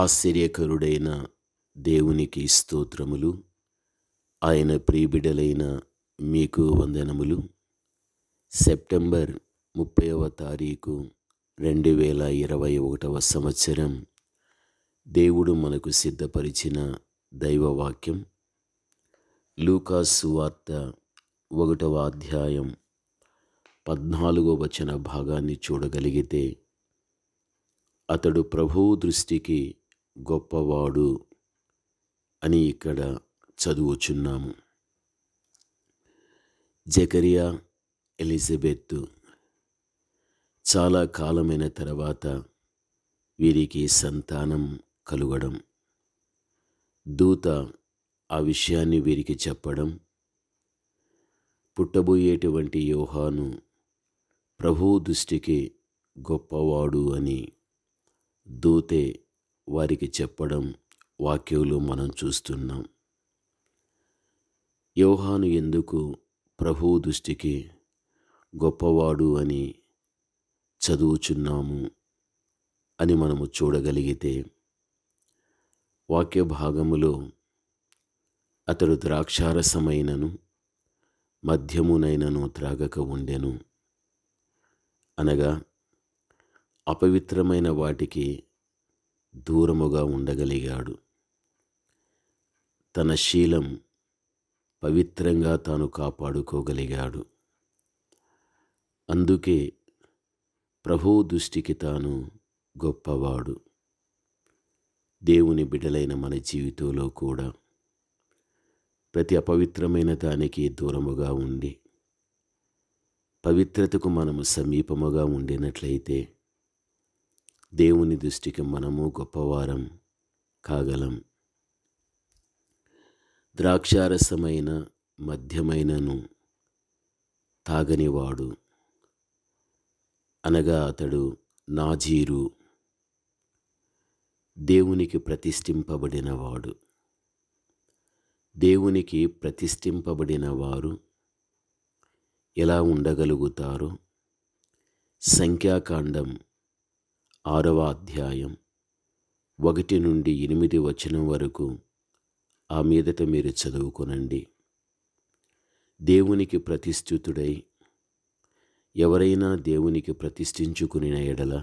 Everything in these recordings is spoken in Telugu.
ఆశ్చర్యకరుడైన దేవునికి స్తోత్రములు ఆయన ప్రియబిడలైన మీకు వందనములు సెప్టెంబర్ ముప్పైవ తారీఖు రెండు వేల ఇరవై ఒకటవ సంవత్సరం దేవుడు మనకు సిద్ధపరిచిన దైవవాక్యం లూకాసు వార్త ఒకటవ అధ్యాయం పద్నాలుగో వచన భాగాన్ని చూడగలిగితే అతడు ప్రభువు దృష్టికి గొప్పవాడు అని ఇక్కడ చదువుచున్నాము జకరియా ఎలిజబెత్ చాలా కాలమైన తర్వాత వీరికి సంతానం కలుగడం దూత ఆ విషయాన్ని వీరికి చెప్పడం పుట్టబోయేటువంటి యోహాను ప్రభు దృష్టికి గొప్పవాడు అని దూతే వారికి చెప్పడం వాక్యంలో మనం చూస్తున్నాం యోహాను ఎందుకు ప్రభువు దృష్టికి గొప్పవాడు అని చదువుచున్నాము అని మనము చూడగలిగితే వాక్య భాగములో అతడు ద్రాక్షారసమైనను మధ్యమునైనను త్రాగక ఉండెను అనగా అపవిత్రమైన వాటికి దూరముగా ఉండగలిగాడు తన శీలం పవిత్రంగా తాను కాపాడుకోగలిగాడు అందుకే ప్రభు దృష్టికి తాను గొప్పవాడు దేవుని బిడలైన మన జీవితంలో కూడా ప్రతి అపవిత్రమైన దానికి దూరముగా ఉండి పవిత్రతకు మనము సమీపముగా ఉండినట్లయితే దేవుని దృష్టికి మనము గొప్పవారం కాగలం ద్రాక్షారసమైన మధ్యమైనను తాగనివాడు అనగా అతడు నాజీరు దేవునికి ప్రతిష్ఠింపబడినవాడు దేవునికి ప్రతిష్ఠింపబడిన వారు ఎలా ఉండగలుగుతారో సంఖ్యాకాండం ఆరవ అధ్యాయం ఒకటి నుండి ఎనిమిది వచనం వరకు ఆ మీదట మీరు చదువుకొనండి దేవునికి ప్రతిష్ఠితుడై ఎవరైనా దేవునికి ప్రతిష్ఠించుకుని ఎడల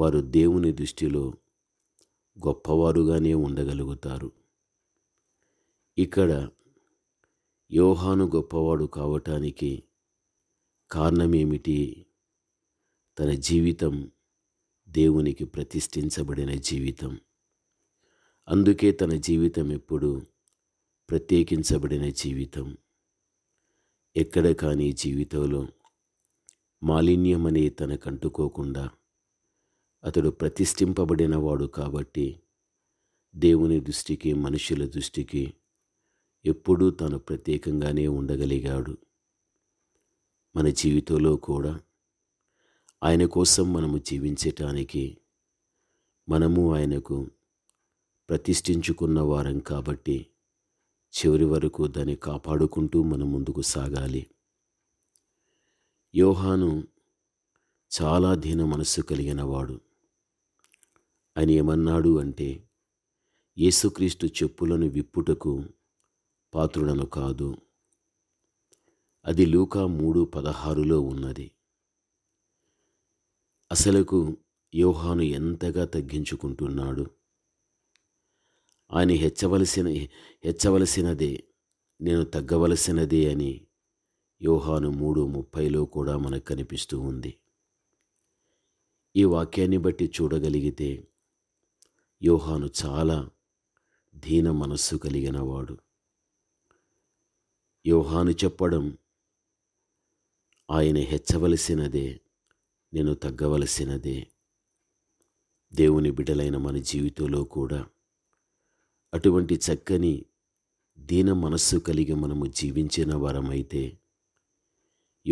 వారు దేవుని దృష్టిలో గొప్పవారుగానే ఉండగలుగుతారు ఇక్కడ యోహాను గొప్పవాడు కావటానికి కారణమేమిటి తన జీవితం దేవునికి ప్రతిష్ఠించబడిన జీవితం అందుకే తన జీవితం ఎప్పుడు ప్రత్యేకించబడిన జీవితం ఎక్కడ కాని జీవితంలో మాలిన్యం అనే తనకంటుకోకుండా అతడు ప్రతిష్ఠింపబడినవాడు కాబట్టి దేవుని దృష్టికి మనుషుల దృష్టికి ఎప్పుడూ తను ప్రత్యేకంగానే ఉండగలిగాడు మన జీవితంలో కూడా ఆయన కోసం మనము జీవించటానికి మనము ఆయనకు ప్రతిష్ఠించుకున్న వారం కాబట్టి చివరి వరకు దాన్ని కాపాడుకుంటూ మనం ముందుకు సాగాలి యోహాను చాలా దీన మనస్సు కలిగినవాడు ఆయన ఏమన్నాడు అంటే యేసుక్రీస్తు చెప్పులను విప్పుటకు పాత్రుడను కాదు అది లూకా మూడు పదహారులో ఉన్నది అసలుకు యోహాను ఎంతగా తగ్గించుకుంటున్నాడు ఆయన హెచ్చవలసిన హెచ్చవలసినదే నేను తగ్గవలసినదే అని యోహాను మూడు ముప్పైలో కూడా మనకు కనిపిస్తూ ఉంది ఈ వాక్యాన్ని బట్టి చూడగలిగితే యోహాను చాలా దీన మనస్సు కలిగినవాడు యోహాను చెప్పడం ఆయన హెచ్చవలసినదే నేను తగ్గవలసినదే దేవుని బిడలైన మన జీవితంలో కూడా అటువంటి చక్కని దీన మనస్సు కలిగి మనము జీవించిన వారమైతే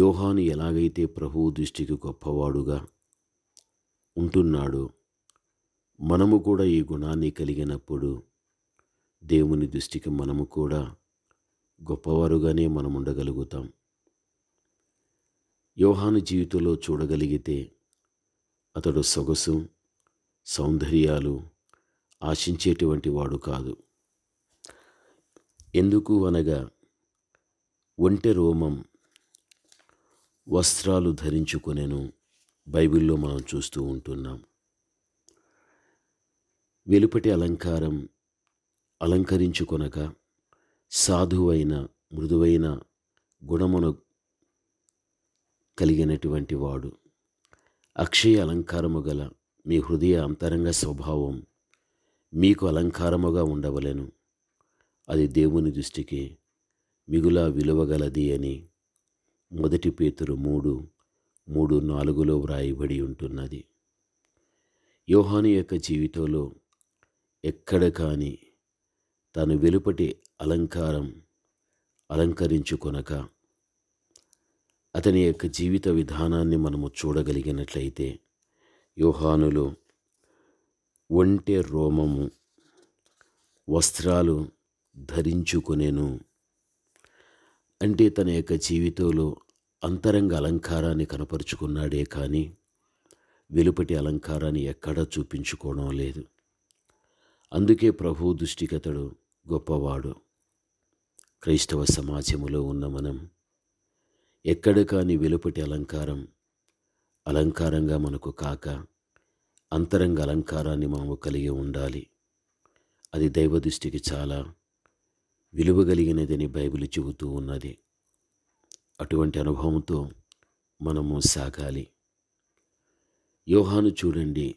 యోహాను ఎలాగైతే ప్రభువు దృష్టికి గొప్పవాడుగా ఉంటున్నాడో మనము కూడా ఈ గుణాన్ని కలిగినప్పుడు దేవుని దృష్టికి మనము కూడా గొప్పవారుగానే మనం ఉండగలుగుతాం యోహాను జీవితంలో చూడగలిగితే అతడు సొగసు సౌందర్యాలు ఆశించేటువంటి వాడు కాదు ఎందుకు అనగా ఒంటె రోమం వస్త్రాలు ధరించుకునేను బైబిల్లో మనం చూస్తూ ఉంటున్నాం వెలుపటి అలంకారం అలంకరించుకొనక సాధువైన మృదువైన గుణమును కలిగినటువంటి వాడు అక్షయ అలంకారము గల మీ హృదయ అంతరంగ స్వభావం మీకు అలంకారముగా ఉండవలను అది దేవుని దృష్టికి మిగులా విలువగలది అని మొదటి పేతురు మూడు మూడు నాలుగులో వ్రాయబడి ఉంటున్నది యోహాని యొక్క జీవితంలో ఎక్కడ కానీ తను వెలుపటి అలంకారం అలంకరించుకొనక అతని యొక్క జీవిత విధానాన్ని మనము చూడగలిగినట్లయితే యోహానులు ఒంటె రోమము వస్త్రాలు ధరించుకునేను అంటే తన యొక్క జీవితంలో అంతరంగ అలంకారాన్ని కనపరుచుకున్నాడే కానీ వెలుపటి అలంకారాన్ని ఎక్కడా చూపించుకోవడం లేదు అందుకే ప్రభు దృష్టికతడు గొప్పవాడు క్రైస్తవ సమాజములో ఉన్న మనం ఎక్కడ కాని వెలుపటి అలంకారం అలంకారంగా మనకు కాక అంతరంగ అలంకారాన్ని మనము కలిగి ఉండాలి అది దైవ దృష్టికి చాలా విలువగలిగినదని బైబిల్ చెబుతూ ఉన్నది అటువంటి అనుభవంతో మనము సాగాలి యోహాను చూడండి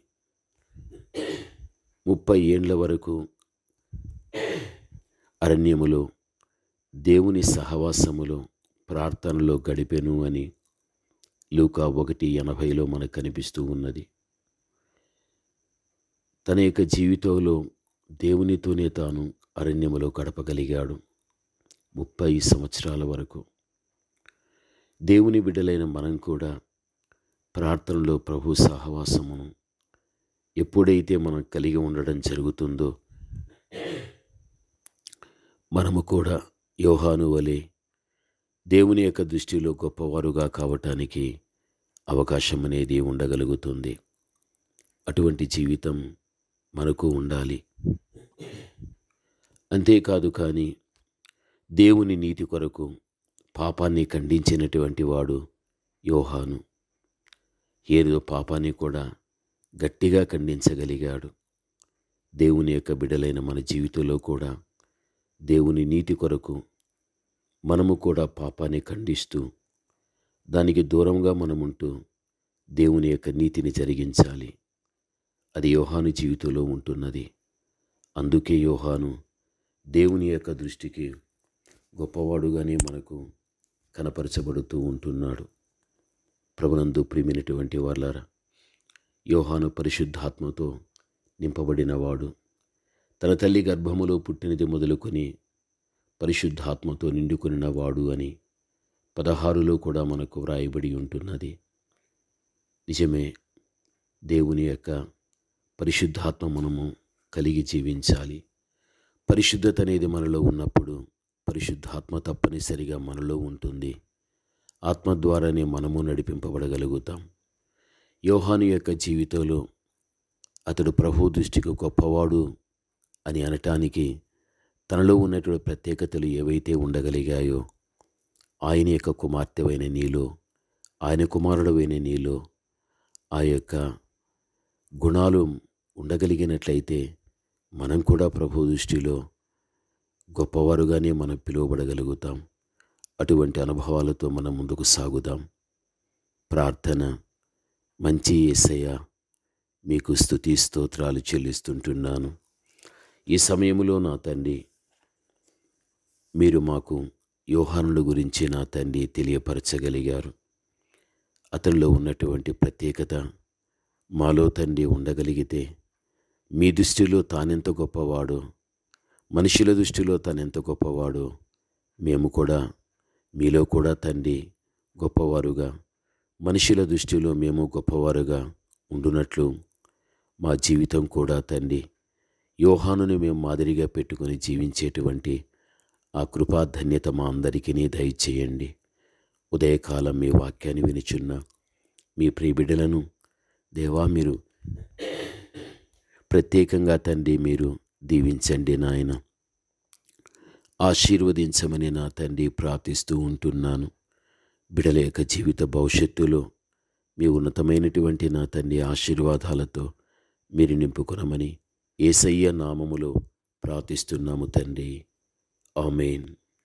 ముప్పై ఏండ్ల వరకు అరణ్యములో దేవుని సహవాసములో ప్రార్థనలో గడిపెను అని లూకా ఒకటి ఎనభైలో మనకు కనిపిస్తూ ఉన్నది తన యొక్క జీవితంలో దేవునితోనే తాను అరణ్యములో గడపగలిగాడు ముప్పై సంవత్సరాల వరకు దేవుని బిడ్డలైన మనం కూడా ప్రార్థనలో ప్రభు సహవాసమును ఎప్పుడైతే మనం కలిగి ఉండడం జరుగుతుందో మనము కూడా యోహాను వలె దేవుని యొక్క దృష్టిలో గొప్పవారుగా కావటానికి అవకాశం అనేది ఉండగలుగుతుంది అటువంటి జీవితం మనకు ఉండాలి అంతేకాదు కానీ దేవుని నీతి కొరకు పాపాన్ని ఖండించినటువంటి వాడు యోహాను ఏదో పాపాన్ని కూడా గట్టిగా ఖండించగలిగాడు దేవుని యొక్క బిడలైన మన జీవితంలో కూడా దేవుని నీతి కొరకు మనము కూడా పాపాన్ని ఖండిస్తూ దానికి దూరంగా మనముంటూ దేవుని యొక్క నీతిని జరిగించాలి అది యోహాను జీవితంలో ఉంటున్నది అందుకే యోహాను దేవుని యొక్క దృష్టికి గొప్పవాడుగానే మనకు కనపరచబడుతూ ఉంటున్నాడు ప్రభునందు ప్రియమైనటువంటి వాళ్ళారా యోహాను పరిశుద్ధాత్మతో నింపబడినవాడు తన తల్లి గర్భములో పుట్టినది మొదలుకొని పరిశుద్ధాత్మతో నిండుకున్న వాడు అని పదహారులో కూడా మనకు వ్రాయబడి ఉంటున్నది నిజమే దేవుని యొక్క పరిశుద్ధాత్మ మనము కలిగి జీవించాలి పరిశుద్ధత అనేది మనలో ఉన్నప్పుడు పరిశుద్ధాత్మ తప్పనిసరిగా మనలో ఉంటుంది ఆత్మ ద్వారానే మనము నడిపింపబడగలుగుతాం యోహాను యొక్క జీవితంలో అతడు ప్రభు దృష్టికి గొప్పవాడు అని అనటానికి తనలో ఉన్నటువంటి ప్రత్యేకతలు ఏవైతే ఉండగలిగాయో ఆయన యొక్క కుమార్తెవైన నీలో ఆయన కుమారుడవైన నీలో ఆ యొక్క గుణాలు ఉండగలిగినట్లయితే మనం కూడా ప్రభు దృష్టిలో గొప్పవారుగానే మనం పిలువబడగలుగుతాం అటువంటి అనుభవాలతో మనం ముందుకు సాగుదాం ప్రార్థన మంచి ఏసయ్య మీకు స్థుతి స్తోత్రాలు చెల్లిస్తుంటున్నాను ఈ సమయంలో నా తండ్రి మీరు మాకు యోహానుల గురించి నా తండ్రి తెలియపరచగలిగారు అతనిలో ఉన్నటువంటి ప్రత్యేకత మాలో తండ్రి ఉండగలిగితే మీ దృష్టిలో తానెంత గొప్పవాడు మనుషుల దృష్టిలో తానెంత గొప్పవాడు మేము కూడా మీలో కూడా తండ్రి గొప్పవారుగా మనుషుల దృష్టిలో మేము గొప్పవారుగా ఉండునట్లు మా జీవితం కూడా తండ్రి యోహానుని మేము మాదిరిగా పెట్టుకుని జీవించేటువంటి ఆ కృపాధన్యత మా అందరికీ దయచేయండి ఉదయకాలం మీ వాక్యాన్ని వినిచున్న మీ ప్రియబిడ్డలను దేవా మీరు ప్రత్యేకంగా తండ్రి మీరు దీవించండి నాయన ఆశీర్వదించమని నా తండ్రి ప్రార్థిస్తూ ఉంటున్నాను బిడల యొక్క జీవిత భవిష్యత్తులో మీ ఉన్నతమైనటువంటి నా తండ్రి ఆశీర్వాదాలతో మీరు నింపుకునమని ఏసయ్య నామములో ప్రార్థిస్తున్నాము తండ్రి Amen.